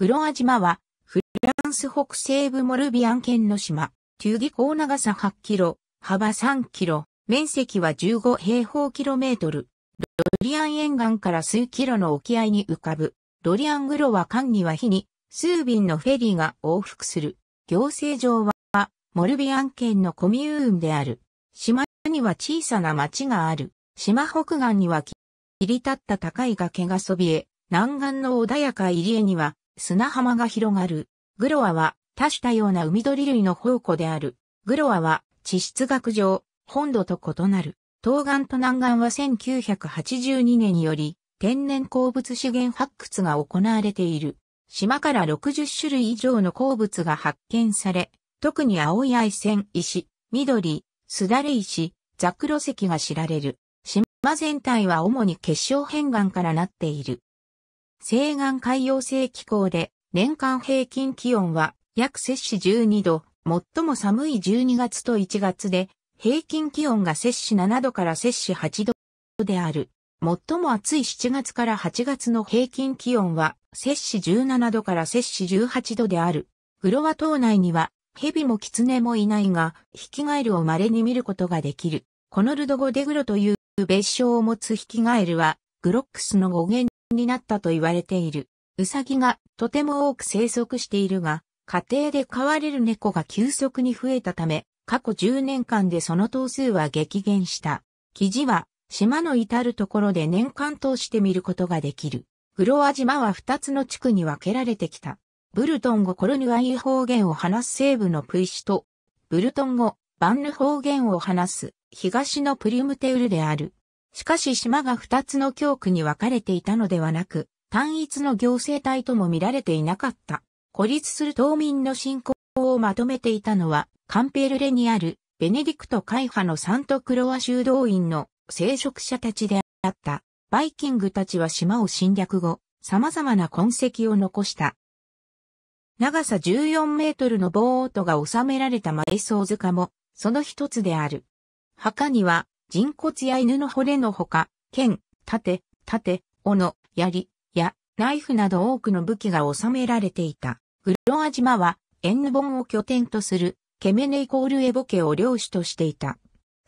フロア島は、フランス北西部モルビアン県の島、テュギ港長さ8キロ、幅3キロ、面積は15平方キロメートル。ドリアン沿岸から数キロの沖合に浮かぶ、ドリアングロは間には日に、数便のフェリーが往復する。行政上は、モルビアン県のコミューンである。島には小さな町がある。島北岸には切り立った高い崖がそびえ、南岸の穏やか入江には砂浜が広がる。グロアは多種多様な海鳥類の宝庫である。グロアは地質学上、本土と異なる。東岸と南岸は1982年により、天然鉱物資源発掘が行われている。島から60種類以上の鉱物が発見され、特に青い愛線石、緑、すだれ石、ザクロ石が知られる。島全体は主に結晶片岩からなっている。西岸海洋性気候で、年間平均気温は約摂氏12度、最も寒い12月と1月で、平均気温が摂氏7度から摂氏8度である。最も暑い7月から8月の平均気温は、摂氏17度から摂氏18度である。グロワ島内には、蛇も狐もいないが、ヒキガエルを稀に見ることができる。このルドゴデグロという別称を持つヒキガエルは、グロックスの語源になったと言われている。ウサギがとても多く生息しているが、家庭で飼われる猫が急速に増えたため、過去10年間でその頭数は激減した。記事は、島の至るところで年間通して見ることができる。グロア島は2つの地区に分けられてきた。ブルトン語コルヌアイ方言を話す西部のプイシと、ブルトン語、バンヌ方言を話す東のプリムテウルである。しかし島が二つの教区に分かれていたのではなく、単一の行政体とも見られていなかった。孤立する島民の信仰をまとめていたのは、カンペルレにあるベネディクト会派のサントクロア修道院の聖職者たちであった。バイキングたちは島を侵略後、様々な痕跡を残した。長さ14メートルのボートが収められた埋葬塚も、その一つである。墓には、人骨や犬の骨のほか、剣、盾、盾、斧、槍、や、ナイフなど多くの武器が収められていた。グロア島は、エンヌボンを拠点とする、ケメネイコールエボ家を領主としていた。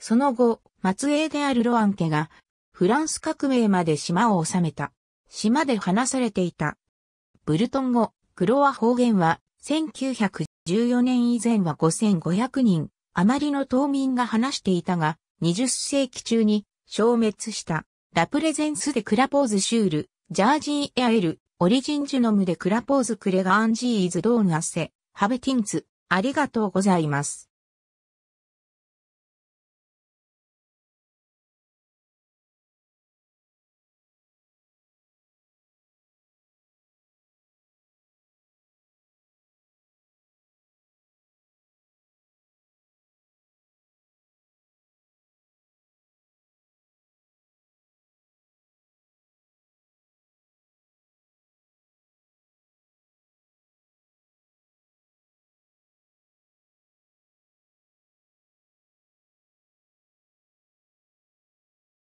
その後、末裔であるロアン家が、フランス革命まで島を治めた。島で話されていた。ブルトン語、クロア方言は、1914年以前は5500人、あまりの島民が話していたが、20世紀中に消滅したラプレゼンスでクラポーズシュール、ジャージーエアエル、オリジンジュノムでクラポーズクレガアンジーイズドーナセ、ハベティンツ、ありがとうございます。